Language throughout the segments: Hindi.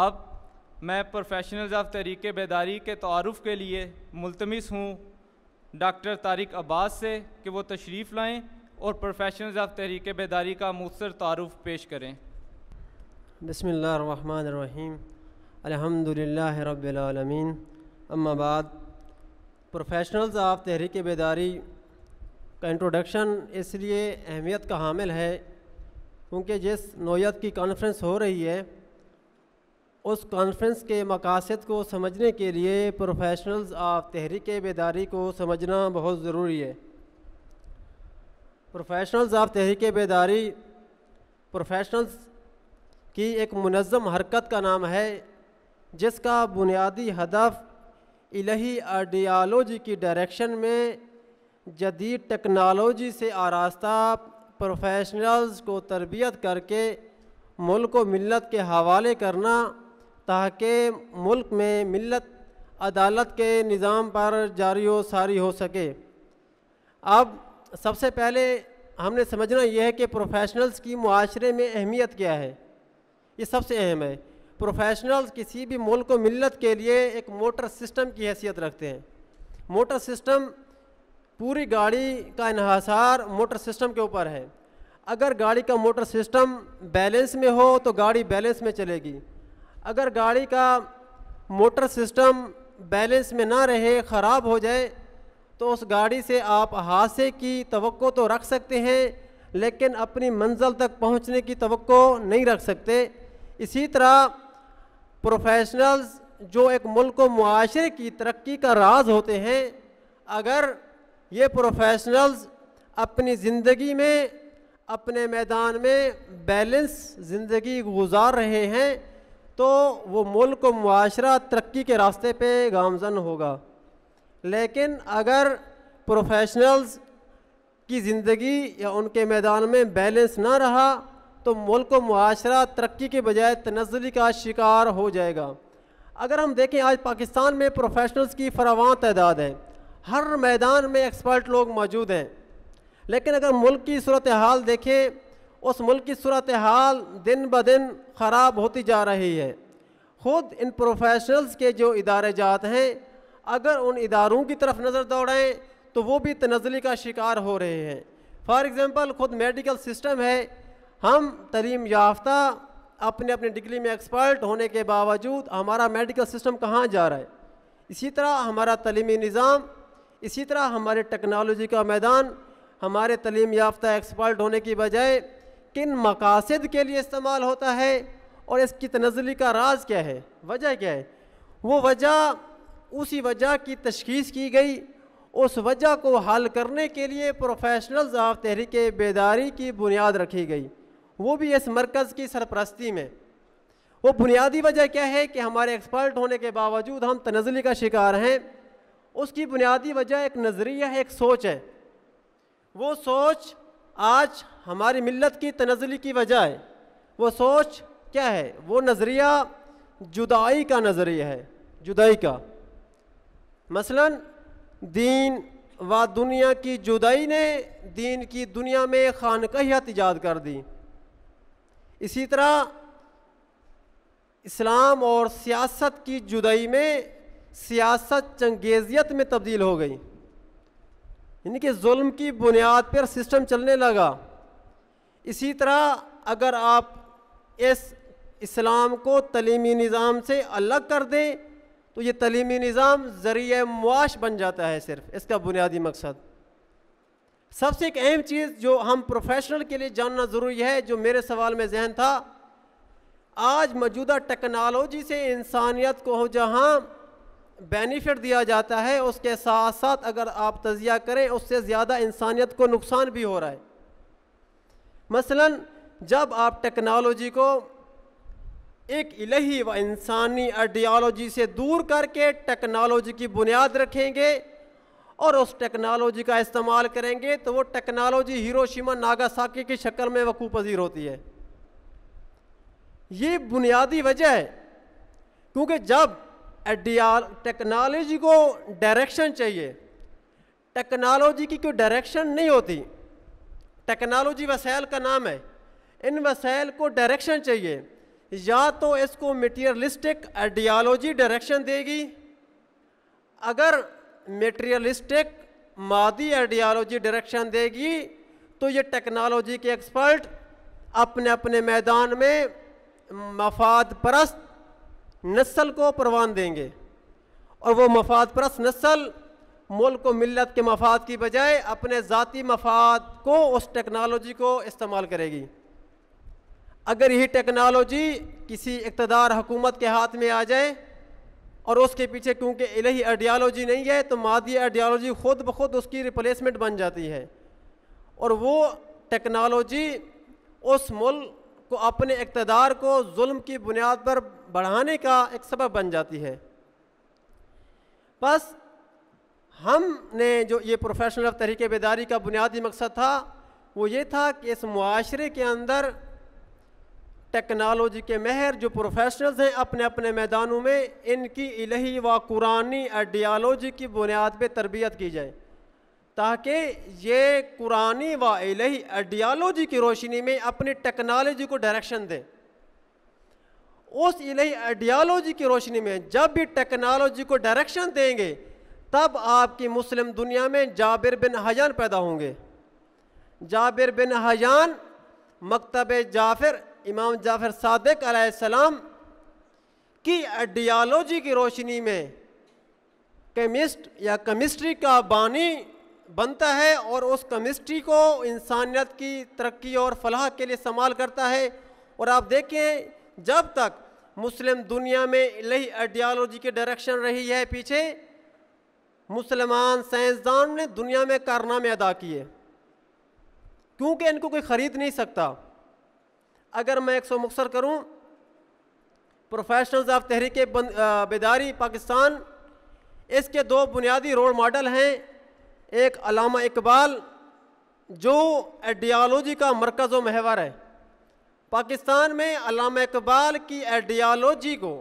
अब मैं प्रोफेशनल्स ऑफ तरीक़ बेदारी के तारफ़ के लिए मुलतमस हूँ डॉक्टर तारिक अब्बास से कि वो तशरीफ़ लाएँ और प्रोफेशनल्स ऑफ तहरीक बेदारी का मुसर तारफ़ पेश करें बसमीम अलहमदिल्ला रबीन अम्माबाद प्रोफेशनल्स ऑफ तहरीक बेदारी का इंट्रोडक्शन इसलिए अहमियत का हामिल है क्योंकि जिस नोयत की कॉन्फ्रेंस हो रही है उस कॉन्फ्रेंस के मकासद को समझने के लिए प्रोफेशनल्स ऑफ तहरीक बेदारी को समझना बहुत ज़रूरी है professionals of Tehreek Bedari professionals की एक मनज़म हरकत का नाम है जिसका बुनियादी हदफ इलाही आइडियालॉजी की डायरेक्शन में जदीद टेक्नोलॉजी से आरास्ता प्रोफेशनल्स को तरबियत करके मुल्क व मिलत के हवाले करना ताकि मुल्क में मिलत अदालत के निज़ाम पर जारी व सारी हो सके अब सबसे पहले हमने समझना यह है कि प्रोफेशनल्स की माशरे में अहमियत क्या है ये सबसे अहम है प्रोफेशनल्स किसी भी मुल्क व मिलत के लिए एक मोटर सिस्टम की हैसियत रखते हैं मोटर सिस्टम पूरी गाड़ी का इहसार मोटर सिस्टम के ऊपर है अगर गाड़ी का मोटर सिस्टम बैलेंस में हो तो गाड़ी बैलेंस में चलेगी अगर गाड़ी का मोटर सिस्टम बैलेंस में ना रहे ख़राब हो जाए तो उस गाड़ी से आप हादसे की तो तो रख सकते हैं लेकिन अपनी मंजिल तक पहुंचने की तो नहीं रख सकते इसी तरह प्रोफेशनल्स जो एक मुल्क व माशरे की तरक्की का राज होते हैं अगर ये प्रोफेशनल्स अपनी ज़िंदगी में अपने मैदान में बैलेंस ज़िंदगी गुजार रहे हैं तो वो मुल्क व माशरा तरक्की के रास्ते पे गामजन होगा लेकिन अगर प्रोफेशनल्स की ज़िंदगी या उनके मैदान में बैलेंस ना रहा तो मुल्क माशरा तरक्की के बजाय तनजली का शिकार हो जाएगा अगर हम देखें आज पाकिस्तान में प्रोफेशनल्स की फरावान तादाद है हर मैदान में एक्सपर्ट लोग मौजूद हैं लेकिन अगर मुल्क की सूरत हाल देखें उस मुल्क की सूरत हाल दिन ब दिन ख़राब होती जा रही है ख़ुद इन प्रोफेशनल्स के जो इदारे जात हैं अगर उन इदारों की तरफ नज़र दौड़ें तो वो भी तनजली का शिकार हो रहे हैं फॉर एग्ज़ाम्पल ख़ुद मेडिकल सिस्टम है हम तलीम याफ्ता अपने अपने डिग्री में एक्सपर्ट होने के बावजूद हमारा मेडिकल सिस्टम कहाँ जा रहा है इसी तरह हमारा तलीमी निज़ाम इसी तरह हमारे टेक्नोलॉजी का मैदान हमारे तलीम याफ्ता एक्सपर्ट होने की बजाय किन मकासद के लिए इस्तेमाल होता है और इसकी तनजली का राज क्या है वजह क्या है वो वजह उसी वजह की तशखीस की गई उस वजह को हल करने के लिए प्रोफेशनल्स आफ तहरीक बेदारी की बुनियाद रखी गई वो भी इस मरकज़ की सरपरस्ती में वो बुनियादी वजह क्या है कि हमारे एक्सपर्ट होने के बावजूद हम तनजली का शिकार हैं उसकी बुनियादी वजह एक नज़रिया है एक सोच है वो सोच आज हमारी मिलत की तनजली की वजह है वो सोच क्या है वो नज़रिया जुदाई का नज़रिया है जुदाई का मसलन दीन व दुनिया की जुदाई ने दीन की दुनिया में खानकहियत ईजाद कर दी इसी तरह इस्लाम और सियासत की जुदाई में सियासत चंगेजियत में तब्दील हो गई यानी कि जुल्म की बुनियाद पर सिस्टम चलने लगा इसी तरह अगर आप इस इस्लाम को तलीमी निज़ाम से अलग कर दें तो ये तलीमी निज़ाम ज़रिए मुआश बन जाता है सिर्फ इसका बुनियादी मकसद सबसे एक अहम चीज़ जो हम प्रोफेशनल के लिए जानना ज़रूरी है जो मेरे सवाल में जहन था आज मौजूदा टेक्नोलॉजी से इंसानियत को जहाँ बेनिफिट दिया जाता है उसके साथ साथ अगर आप तजिया करें उससे ज़्यादा इंसानियत को नुकसान भी हो रहा है मसलन जब आप टेक्नोलॉजी को एक इलही व इंसानी आइडियालॉजी से दूर करके टेक्नोलॉजी की बुनियाद रखेंगे और उस टेक्नोलॉजी का इस्तेमाल करेंगे तो वो टेक्नोलॉजी हिरोशिमा नागासाकी की शक्ल में वकू पजीर होती है ये बुनियादी वजह है क्योंकि जब टेक्नोलॉजी को डायरेक्शन चाहिए टेक्नोलॉजी की कोई डायरेक्शन नहीं होती टेक्नोलॉजी वसाइल का नाम है इन वसाइल को डायरेक्शन चाहिए या तो इसको मटेरियलिस्टिक आइडियालॉजी डायरेक्शन देगी अगर मटेरियलिस्टिक मादी आइडियालॉजी डायरेक्शन देगी तो ये टेक्नोलॉजी के एक्सपर्ट अपने अपने मैदान में मफाद परस्त नस्ल को परवान देंगे और वो मफाद परस नस्ल मुल्क व मिलत के मफाद की बजाय अपने ज़ाती मफाद को उस टेक्नोलॉजी को इस्तेमाल करेगी अगर यही टेक्नोलॉजी किसी इकतदार हुकूमत के हाथ में आ जाए और उसके पीछे क्योंकि इलही आइडियालॉजी नहीं है तो मादी आइडियालॉजी खुद ब खुद उसकी रिप्लेसमेंट बन जाती है और वो टेक्नोलॉजी उस मुल्क को अपने इकतदार को जुल्म की बुनियाद पर बढ़ाने का एक सबब बन जाती है बस हमने जो ये प्रोफेशनल ऑफ बेदारी का बुनियादी मकसद था वो ये था कि इस माशरे के अंदर टेक्नोलॉजी के महर जो प्रोफेशनल्स हैं अपने अपने मैदानों में इनकी इलही व कुरानी आइडियालॉजी की बुनियाद पर तरबियत की जाए ताकि ये कुरानी व इलही आइडियालॉजी की रोशनी में अपनी टेक्नोलॉजी को डायरेक्शन दें उस इलही आइडियालॉजी की रोशनी में जब भी टेक्नोलॉजी को डायरेक्शन देंगे तब आपकी मुस्लिम दुनिया में जाबिर बिन हजान पैदा होंगे जाबिर बिन हजान मकतब जाफिर इमाम जाफिर सादक सलाम की आइडियालॉजी की रोशनी में केमिस्ट या केमिस्ट्री का बानी बनता है और उस कमिस्ट्री को इंसानियत की तरक्की और फलाह के लिए इस्तेमाल करता है और आप देखें जब तक मुस्लिम दुनिया में लही आइडियालॉजी की डायरेक्शन रही है पीछे मुसलमान साइंसदान ने दुनिया में कारनामे अदा किए क्योंकि इनको कोई ख़रीद नहीं सकता अगर मैं एक सौ मुख्तर करूँ प्रोफेशनल्स ऑफ तहरीक बेदारी पाकिस्तान इसके दो बुनियादी रोल मॉडल हैं एक अलामा इकबाल जो आइडियालॉजी का मरकज़ महवर है पाकिस्तान में अलामा इकबाल की आइडियालॉजी को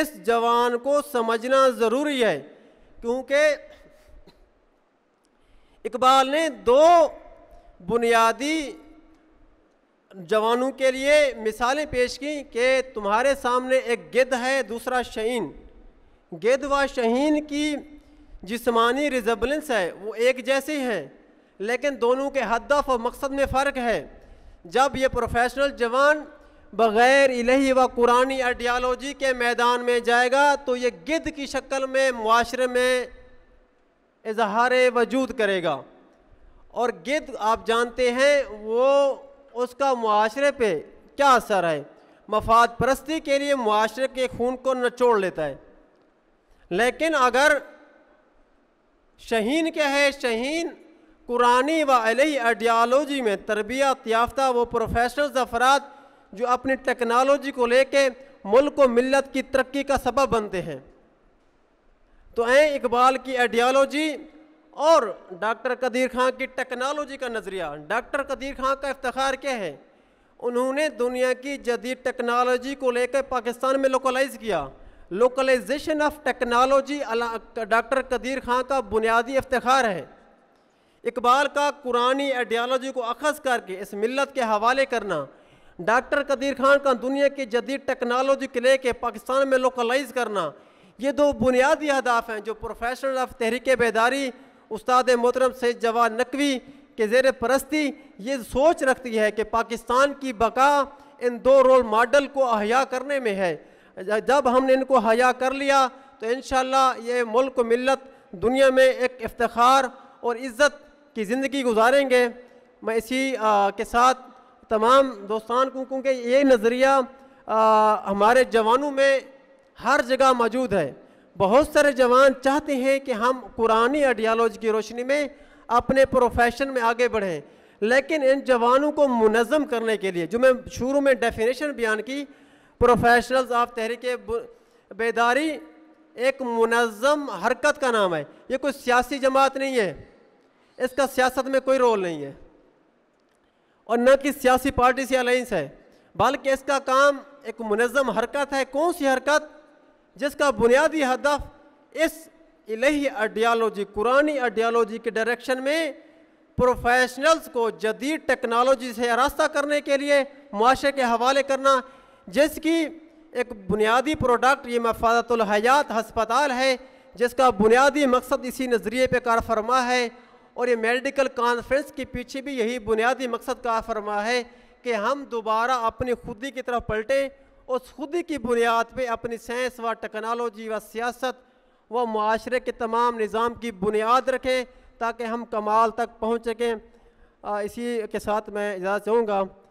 इस जवान को समझना ज़रूरी है क्योंकि इकबाल ने दो बुनियादी जवानों के लिए मिसालें पेश की कि तुम्हारे सामने एक गिद्ध है दूसरा शहीन गिद्ध व शहीन की जिसमानी रिजबलेंस है वो एक जैसे हैं लेकिन दोनों के हदफ और मकसद में फ़र्क है जब ये प्रोफेशनल जवान बग़ैर इलही व कुरानी आइडियालॉजी के मैदान में जाएगा तो ये गिद्ध की शक्ल में माशरे में इजहार वजूद करेगा और गिद्ध आप जानते हैं वो उसका माशरे पे क्या असर है मफाद परस्ती के लिए माशरे के खून को नचोड़ लेता है लेकिन अगर शहीन क्या है शहीन कुरानी व अली आइडियालॉजी में तरबियत याफ्ता वो प्रोफेसर अफराद जो अपनी टेक्नोलॉजी को लेके मुल्क व मिलत की तरक्की का सबब बनते हैं तो ए इकबाल की आइडियालॉजी और डॉक्टर कदीर खां की टेक्नोलॉजी का नज़रिया डॉक्टर कदीर खां का इफ्तार क्या है उन्होंने दुनिया की जदीद टेक्नोलॉजी को लेकर पाकिस्तान में लोकलाइज किया localization of technology doctor Qadeer Khan का बुनियादी इफ्तार है इकबाल का कुरानी आइडियालॉजी को अखज़ करके इस मिलत के हवाले करना डॉक्टर कदीर खान का दुनिया की जदीद टेक्नोलॉजी के लेके पाकिस्तान में लोकलाइज करना ये दो बुनियादी अहदाफ हैं जो प्रोफेशनल ऑफ तहरीक बेदारी उस्ताद मोहतरम से जवा नकवी के जेर परस्ती ये सोच रखती है कि पाकिस्तान की बका इन दो रोल मॉडल को अहिया करने में है जब हमने इनको हया कर लिया तो इन ये मुल्क मिलत दुनिया में एक इफ्तार और इज़्ज़त की ज़िंदगी गुजारेंगे मैं इसी आ, के साथ तमाम दोस्तान को क्योंकि ये नज़रिया हमारे जवानों में हर जगह मौजूद है बहुत सारे जवान चाहते हैं कि हम पुरानी आइडियालॉजी की रोशनी में अपने प्रोफेशन में आगे बढ़ें लेकिन इन जवानों को मुनज़म करने के लिए जो मैं शुरू में डेफिनेशन बयान की प्रोफेशनल्स ऑफ तहरीक बेदारी एक मुनज़म हरकत का नाम है ये कोई सियासी जमात नहीं है इसका सियासत में कोई रोल नहीं है और न कि सियासी पार्टी से अलाइंस है बल्कि इसका काम एक मुनज़म हरकत है कौन सी हरकत जिसका बुनियादी हदफ इस इलही आइडियालॉजी कुरानी आइडियालॉजी के डायरेक्शन में प्रोफेशनल्स को जदीद टेक्नोलॉजी से रास्ता करने के लिए मुआशरे के हवाले करना जिसकी एक बुनियादी प्रोडक्ट ये मफादतुलहयात हयात हस्पताल है जिसका बुनियादी मकसद इसी नज़रिए पे कार फरमा है और ये मेडिकल कॉन्फ्रेंस के पीछे भी यही बुनियादी मकसद कार फरमा है कि हम दोबारा अपनी खुदी की तरफ पलटें उस खुदी की बुनियाद पे अपनी साइंस व टेक्नोलॉजी व सियासत व माशरे के तमाम निज़ाम की बुनियाद रखें ताकि हम कमाल तक पहुँच सकें इसी के साथ मैं इजाज़त चाहूँगा